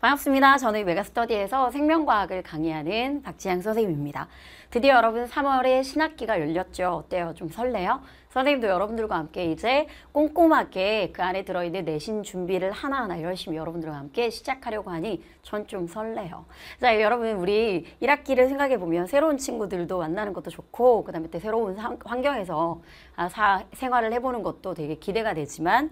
반갑습니다. 저는 메가스터디에서 생명과학을 강의하는 박지향 선생님입니다. 드디어 여러분 3월에 신학기가 열렸죠. 어때요? 좀 설레요? 선생님도 여러분들과 함께 이제 꼼꼼하게 그 안에 들어있는 내신 준비를 하나하나 열심히 여러분들과 함께 시작하려고 하니 전 좀 설레요. 자, 여러분 우리 1학기를 생각해보면 새로운 친구들도 만나는 것도 좋고 그 다음에 또 새로운 환경에서 아, 사, 생활을 해보는 것도 되게 기대가 되지만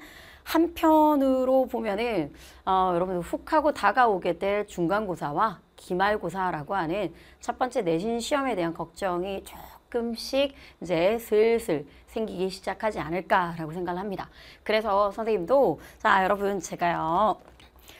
한편으로 보면은 어, 여러분 훅 하고 다가오게 될 중간고사와 기말고사라고 하는 첫 번째 내신 시험에 대한 걱정이 조금씩 이제 슬슬 생기기 시작하지 않을까라고 생각을 합니다. 그래서 선생님도 자 여러분 제가요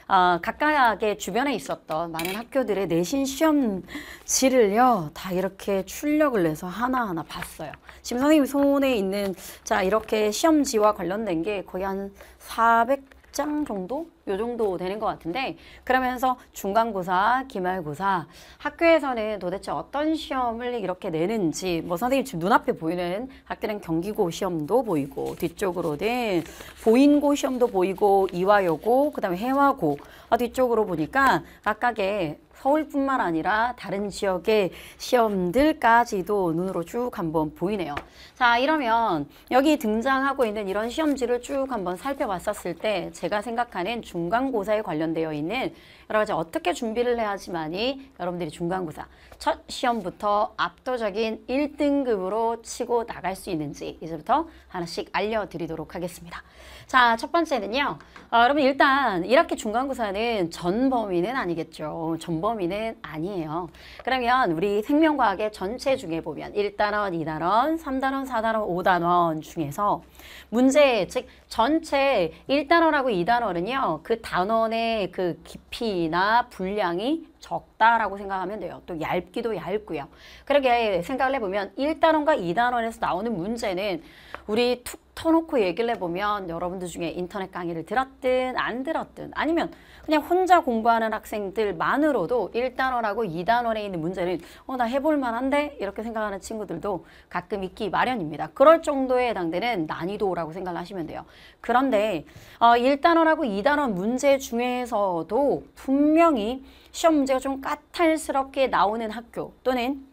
어, 각각의 주변에 있었던 많은 학교들의 내신 시험지를요 다 이렇게 출력을 내서 하나하나 봤어요 지금 선생님 손에 있는 자 이렇게 시험지와 관련된 게 거의 한 400장 정도 요 정도 되는 것 같은데 그러면서 중간고사, 기말고사 학교에서는 도대체 어떤 시험을 이렇게 내는지 뭐 선생님 지금 눈앞에 보이는 학교는 경기고 시험도 보이고 뒤쪽으로는 보인고 시험도 보이고 이화여고 그다음에 해화고 아, 뒤쪽으로 보니까 각각의 서울뿐만 아니라 다른 지역의 시험들까지도 눈으로 쭉 한번 보이네요. 자 이러면 여기 등장하고 있는 이런 시험지를 쭉 한번 살펴봤었을 때 제가 생각하는 중 중간고사에 관련되어 있는 여러 가지 어떻게 준비를 해야지만이 여러분들이 중간고사 첫 시험부터 압도적인 1등급으로 치고 나갈 수 있는지 이제부터 하나씩 알려드리도록 하겠습니다. 자, 첫 번째는요. 아, 여러분 일단 1학기 중간고사는 전범위는 아니겠죠. 전범위는 아니에요. 그러면 우리 생명과학의 전체 중에 보면 1단원, 2단원, 3단원, 4단원, 5단원 중에서 문제, 즉 전체 1단원하고 2단원은요. 그 단원의 그 깊이나 분량이 적다라고 생각하면 돼요. 또 얇, 굵기도 얇고요. 그렇게 생각을 해보면 1단원과 2단원에서 나오는 문제는 우리 툭 터놓고 얘기를 해보면 여러분들 중에 인터넷 강의를 들었든 안 들었든 아니면 그냥 혼자 공부하는 학생들만으로도 1단원하고 2단원에 있는 문제는 어, 나 해볼 만한데? 이렇게 생각하는 친구들도 가끔 있기 마련입니다. 그럴 정도에 해당되는 난이도라고 생각하시면 돼요. 그런데 어, 1단원하고 2단원 문제 중에서도 분명히 시험 문제가 좀 까탈스럽게 나오는 학교 또는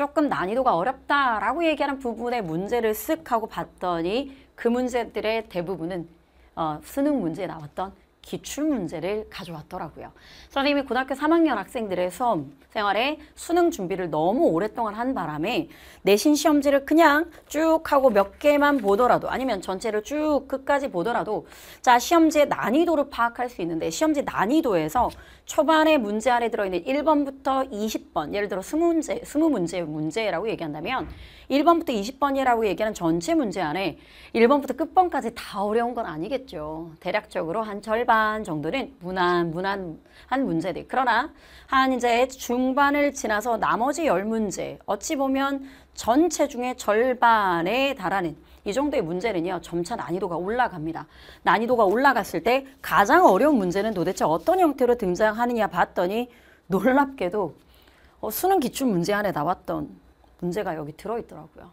조금 난이도가 어렵다라고 얘기하는 부분의 문제를 쓱 하고 봤더니 그 문제들의 대부분은 어, 수능 문제에 나왔던 기출 문제를 가져왔더라고요. 선생님이 고등학교 3학년 학생들의 수험 생활에 수능 준비를 너무 오랫동안 한 바람에 내신 시험지를 그냥 쭉 하고 몇 개만 보더라도 아니면 전체를 쭉 끝까지 보더라도 자 시험지의 난이도를 파악할 수 있는데 시험지 난이도에서 초반에 문제 안에 들어있는 1번부터 20번 예를 들어 20문제, 20문제 문제라고 얘기한다면 1번부터 20번이라고 얘기하는 전체 문제 안에 1번부터 끝번까지 다 어려운 건 아니겠죠. 대략적으로 한 절반 절반 정도는 무난, 무난한 문제들. 그러나 한 이제 중반을 지나서 나머지 열문제 어찌 보면 전체 중에 절반에 달하는 이 정도의 문제는요. 점차 난이도가 올라갑니다. 난이도가 올라갔을 때 가장 어려운 문제는 도대체 어떤 형태로 등장하느냐 봤더니 놀랍게도 어, 수능 기출 문제 안에 나왔던 문제가 여기 들어있더라고요.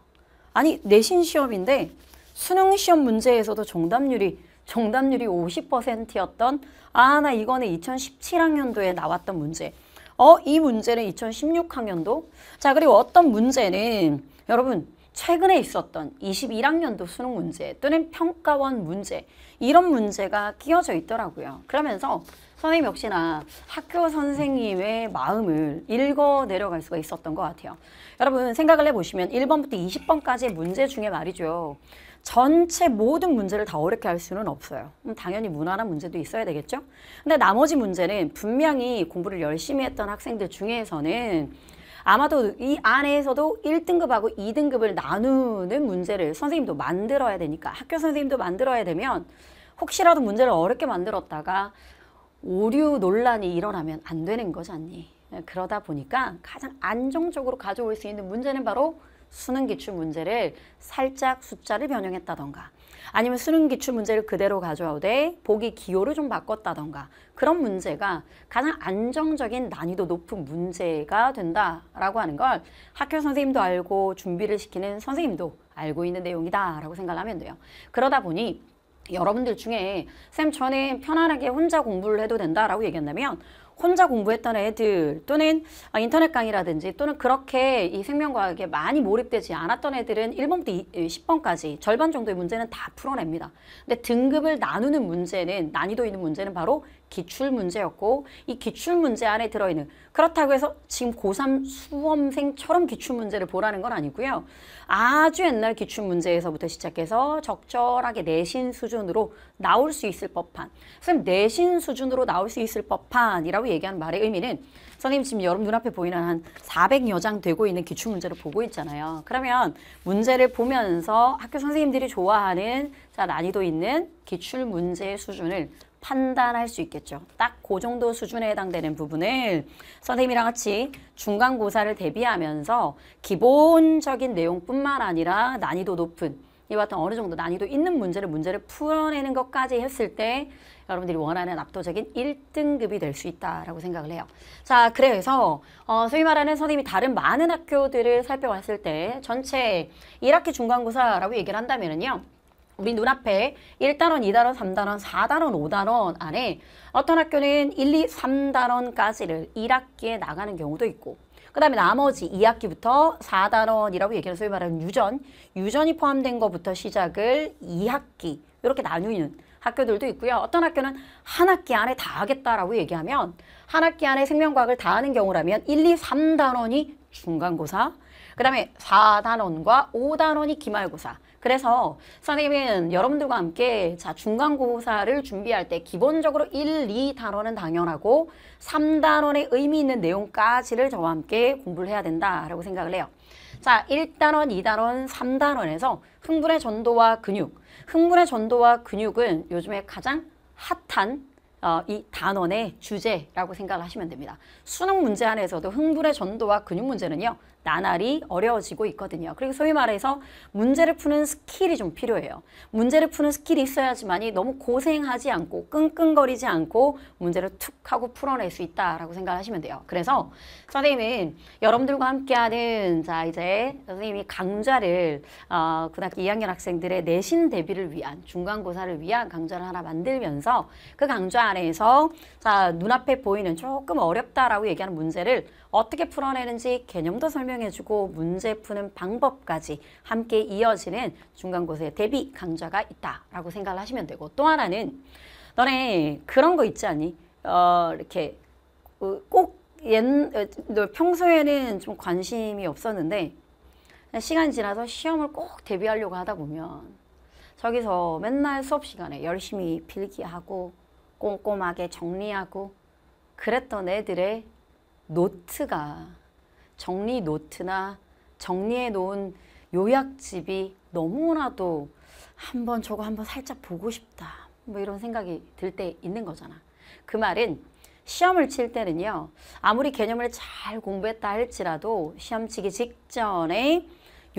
아니 내신 시험인데 수능 시험 문제에서도 정답률이 정답률이 50%였던 아 나 이거는 2017학년도에 나왔던 문제 어이 문제는 2016학년도 자 그리고 어떤 문제는 여러분 최근에 있었던 21학년도 수능 문제 또는 평가원 문제 이런 문제가 끼어져 있더라고요. 그러면서 선생님 역시나 학교 선생님의 마음을 읽어 내려갈 수가 있었던 것 같아요. 여러분 생각을 해보시면 1번부터 20번까지의 문제 중에 말이죠. 전체 모든 문제를 다 어렵게 할 수는 없어요. 음, 당연히 무난한 문제도 있어야 되겠죠? 근데 나머지 문제는 분명히 공부를 열심히 했던 학생들 중에서는 아마도 이 안에서도 1등급하고 2등급을 나누는 문제를 선생님도 만들어야 되니까 학교 선생님도 만들어야 되면 혹시라도 문제를 어렵게 만들었다가 오류 논란이 일어나면 안 되는 거잖니. 네, 그러다 보니까 가장 안정적으로 가져올 수 있는 문제는 바로 수능 기출 문제를 살짝 숫자를 변형했다던가 아니면 수능 기출 문제를 그대로 가져오되 보기 기호를 좀 바꿨다던가 그런 문제가 가장 안정적인 난이도 높은 문제가 된다라고 하는 걸 학교 선생님도 알고 준비를 시키는 선생님도 알고 있는 내용이다라고 생각하면 돼요. 그러다 보니 여러분들 중에 쌤 전에 편안하게 혼자 공부를 해도 된다라고 얘기한다면 혼자 공부했던 애들 또는 아, 인터넷 강의라든지 또는 그렇게 이 생명과학에 많이 몰입되지 않았던 애들은 1번부터 10번까지 절반 정도의 문제는 다 풀어냅니다. 근데 등급을 나누는 문제는 난이도 있는 문제는 바로 기출 문제였고 이 기출 문제 안에 들어있는 그렇다고 해서 지금 고3 수험생처럼 기출 문제를 보라는 건 아니고요. 아주 옛날 기출 문제에서부터 시작해서 적절하게 내신 수준으로 나올 수 있을 법한 선생님 내신 수준으로 나올 수 있을 법한이라고 얘기하는 말의 의미는 선생님 지금 여러분 눈앞에 보이는 한 400여 장 되고 있는 기출 문제를 보고 있잖아요. 그러면 문제를 보면서 학교 선생님들이 좋아하는 자 난이도 있는 기출 문제의 수준을 판단할 수 있겠죠. 딱 그 정도 수준에 해당되는 부분을 선생님이랑 같이 중간고사를 대비하면서 기본적인 내용뿐만 아니라 난이도 높은 이와 같은 어느 정도 난이도 있는 문제를 문제를 풀어내는 것까지 했을 때 여러분들이 원하는 압도적인 1등급이 될 수 있다라고 생각을 해요. 자, 그래서 어, 소위 말하는 선생님이 다른 많은 학교들을 살펴봤을 때 전체 1학기 중간고사라고 얘기를 한다면요. 은 우리 눈앞에 1단원, 2단원, 3단원, 4단원, 5단원 안에 어떤 학교는 1, 2, 3단원까지를 1학기에 나가는 경우도 있고 그 다음에 나머지 2학기부터 4단원이라고 얘기하는 소위 말하는 유전, 유전이 포함된 것부터 시작을 2학기 이렇게 나누는 학교들도 있고요. 어떤 학교는 한 학기 안에 다 하겠다라고 얘기하면 한 학기 안에 생명과학을 다 하는 경우라면 1, 2, 3단원이 중간고사, 그 다음에 4단원과 5단원이 기말고사, 그래서 선생님은 여러분들과 함께 자 중간고사를 준비할 때 기본적으로 1, 2단원은 당연하고 3단원의 의미 있는 내용까지를 저와 함께 공부를 해야 된다라고 생각을 해요. 자, 1단원, 2단원, 3단원에서 흥분의 전도와 근육. 흥분의 전도와 근육은 요즘에 가장 핫한 어, 이 단원의 주제라고 생각 하시면 됩니다. 수능 문제 안에서도 흥분의 전도와 근육 문제는요. 나날이 어려워지고 있거든요. 그리고 소위 말해서 문제를 푸는 스킬이 좀 필요해요. 문제를 푸는 스킬이 있어야지만이 너무 고생하지 않고 끙끙거리지 않고 문제를 툭 하고 풀어낼 수 있다라고 생각하시면 돼요. 그래서 선생님은 여러분들과 함께하는 자 이제 선생님이 강좌를 어, 고등학교 2학년 학생들의 내신 대비를 위한 중간고사를 위한 강좌를 하나 만들면서 그 강좌 안에서 자 눈앞에 보이는 조금 어렵다라고 얘기하는 문제를 어떻게 풀어내는지 개념도 설명 설명해주고 문제 푸는 방법까지 함께 이어지는 중간고사의 대비 강좌가 있다라고 생각을 하시면 되고 또 하나는 너네 그런 거 있지 않니? 어, 이렇게 그 꼭 옛, 어, 평소에는 좀 관심이 없었는데 시간 지나서 시험을 꼭 대비하려고 하다 보면 저기서 맨날 수업 시간에 열심히 필기하고 꼼꼼하게 정리하고 그랬던 애들의 노트가 정리 노트나 정리해 놓은 요약집이 너무나도 한번 저거 한번 살짝 보고 싶다 뭐 이런 생각이 들 때 있는 거잖아 그 말은 시험을 칠 때는요 아무리 개념을 잘 공부했다 할지라도 시험 치기 직전에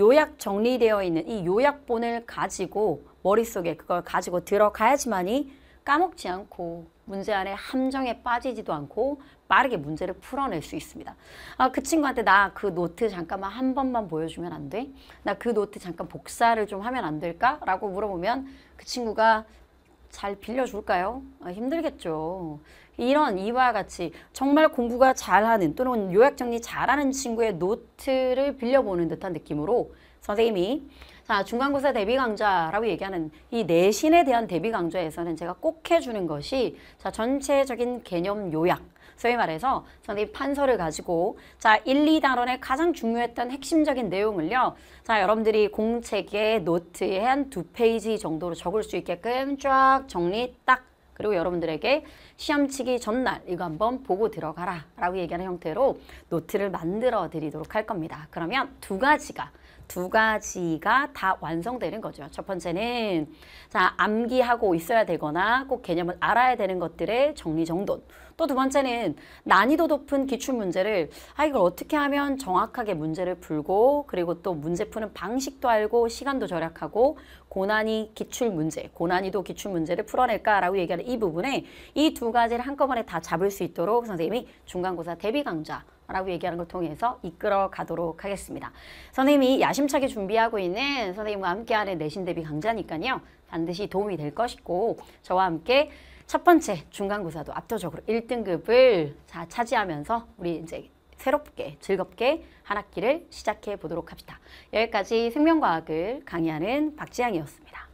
요약 정리되어 있는 이 요약본을 가지고 머릿속에 그걸 가지고 들어가야지만이 까먹지 않고 문제 안에 함정에 빠지지도 않고 빠르게 문제를 풀어낼 수 있습니다. 아, 그 친구한테 나 그 노트 잠깐만 한 번만 보여주면 안 돼? 나 그 노트 잠깐 복사를 좀 하면 안 될까? 라고 물어보면 그 친구가 잘 빌려줄까요? 아, 힘들겠죠. 이런 이와 같이 정말 공부가 잘하는 또는 요약 정리 잘하는 친구의 노트를 빌려보는 듯한 느낌으로 선생님이 자, 중간고사 대비 강좌라고 얘기하는 이 내신에 대한 대비 강좌에서는 제가 꼭 해주는 것이 자, 전체적인 개념 요약. 소위 말해서 선생님 판서를 가지고 자 일, 이단원의 가장 중요했던 핵심적인 내용을요. 자 여러분들이 공책에 노트에 한 두 페이지 정도로 적을 수 있게끔 쫙 정리 딱 그리고 여러분들에게 시험 치기 전날 이거 한번 보고 들어가라 라고 얘기하는 형태로 노트를 만들어 드리도록 할 겁니다. 그러면 두 가지가 두 가지가 다 완성되는 거죠. 첫 번째는 자 암기하고 있어야 되거나 꼭 개념을 알아야 되는 것들의 정리정돈. 또 두 번째는 난이도 높은 기출 문제를 아 이걸 어떻게 하면 정확하게 문제를 풀고 그리고 또 문제 푸는 방식도 알고 시간도 절약하고 고난이 기출 문제, 고난이도 기출 문제를 풀어낼까라고 얘기하는 이 부분에 이 두 가지를 한꺼번에 다 잡을 수 있도록 선생님이 중간고사 대비 강좌 라고 얘기하는 걸 통해서 이끌어 가도록 하겠습니다. 선생님이 야심차게 준비하고 있는 선생님과 함께하는 내신 대비 강좌니까요. 반드시 도움이 될 것이고 저와 함께 첫 번째 중간고사도 압도적으로 1등급을 자, 차지하면서 우리 이제 새롭게 즐겁게 한 학기를 시작해 보도록 합시다. 여기까지 생명과학을 강의하는 박지향이었습니다.